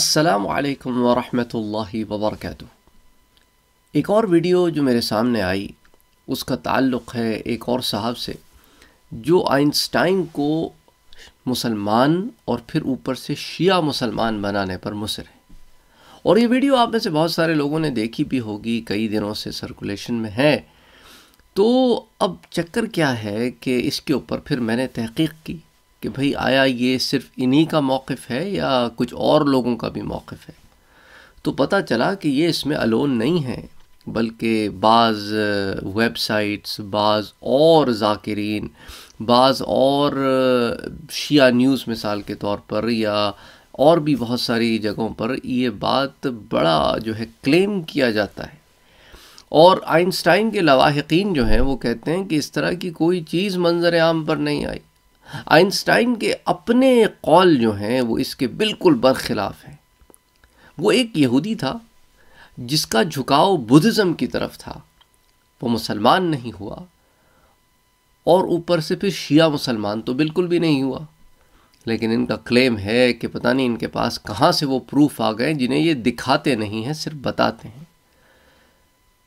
अस्सलाम वालेकुम वरहमतुल्लाहि वबरकatuह एक और वीडियो जो मेरे सामने आई उसका ताल्लुक़ है एक और साहब से जो आइंस्टाइन को मुसलमान और फिर ऊपर से शिया मुसलमान बनाने पर मुसर है और ये वीडियो आप में से बहुत सारे लोगों ने देखी भी होगी कई दिनों से सर्कुलेशन में है तो अब चक्कर क्या है कि इसके ऊपर फिर मैंने तहकीक की कि भाई आया ये सिर्फ इन्हीं का मौक़ है या कुछ और लोगों का भी मौक़ है तो पता चला कि ये इसमें अलोन नहीं है बल्कि बाज़ वेबसाइट्स बाज़ और जाकिरीन बाज़ और शिया न्यूज़ मिसाल के तौर पर या और भी बहुत सारी जगहों पर ये बात बड़ा जो है क्लेम किया जाता है और आइंस्टाइन के लवाहकिन जो हैं वो कहते हैं कि इस तरह की कोई चीज़ मंजर आम पर नहीं आई आइंस्टाइन के अपने कौल जो हैं वो इसके बिल्कुल बरखिलाफ़ हैं वो एक यहूदी था जिसका झुकाव बुद्धिज़्म की तरफ था वो मुसलमान नहीं हुआ और ऊपर से फिर शिया मुसलमान तो बिल्कुल भी नहीं हुआ लेकिन इनका क्लेम है कि पता नहीं इनके पास कहाँ से वो प्रूफ आ गए जिन्हें ये दिखाते नहीं हैं सिर्फ बताते हैं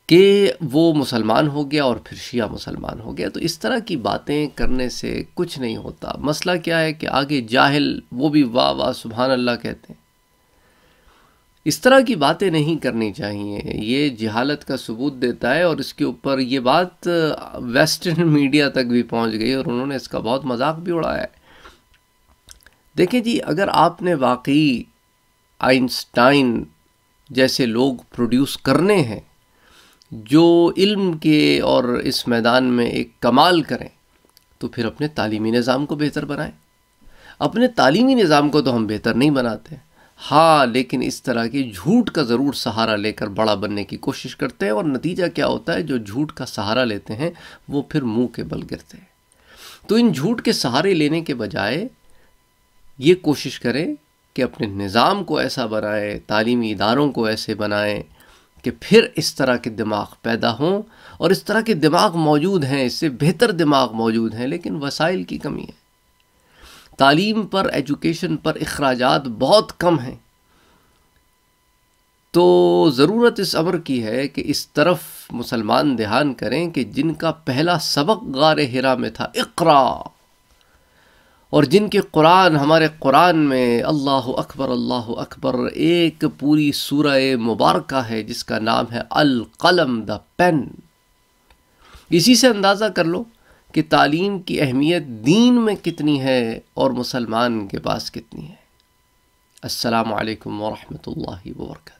कि वो मुसलमान हो गया और फिर शिया मुसलमान हो गया तो इस तरह की बातें करने से कुछ नहीं होता मसला क्या है कि आगे जाहिल वो भी वाह वाह सुबहान अल्लाह कहते हैं इस तरह की बातें नहीं करनी चाहिए ये जहालत का सबूत देता है और इसके ऊपर ये बात वेस्टर्न मीडिया तक भी पहुंच गई और उन्होंने इसका बहुत मजाक भी उड़ाया है देखें जी अगर आपने वाकई आइंस्टाइन जैसे लोग प्रोड्यूस करने हैं जो इल्म के और इस मैदान में एक कमाल करें तो फिर अपने तालीमी निज़ाम को बेहतर बनाएं अपने तालीमी निज़ाम को तो हम बेहतर नहीं बनाते हाँ लेकिन इस तरह के झूठ का ज़रूर सहारा लेकर बड़ा बनने की कोशिश करते हैं और नतीजा क्या होता है जो झूठ का सहारा लेते हैं वो फिर मुंह के बल गिरते हैं तो इन झूठ के सहारे लेने के बजाय ये कोशिश करें कि अपने निज़ाम को ऐसा बनाएं तालीमी इदारों को ऐसे बनाएं कि फिर इस तरह के दिमाग पैदा हों और इस तरह के दिमाग मौजूद हैं इससे बेहतर दिमाग मौजूद हैं लेकिन वसाइल की कमी है तालीम पर एजुकेशन पर अखराज बहुत कम हैं तो ज़रूरत इस अमर की है कि इस तरफ मुसलमान ध्यान करें कि जिनका पहला सबक गार हिरा में था इकरा और जिनके कुरान हमारे कुरान में अल्लाह अकबर अल्लाह अकबर एक पूरी सूरह मुबारक है जिसका नाम है अल कलम द पेन इसी से अंदाज़ा कर लो कि तालीम की अहमियत दीन में कितनी है और मुसलमान के पास कितनी है असलकम वरहमल वर्का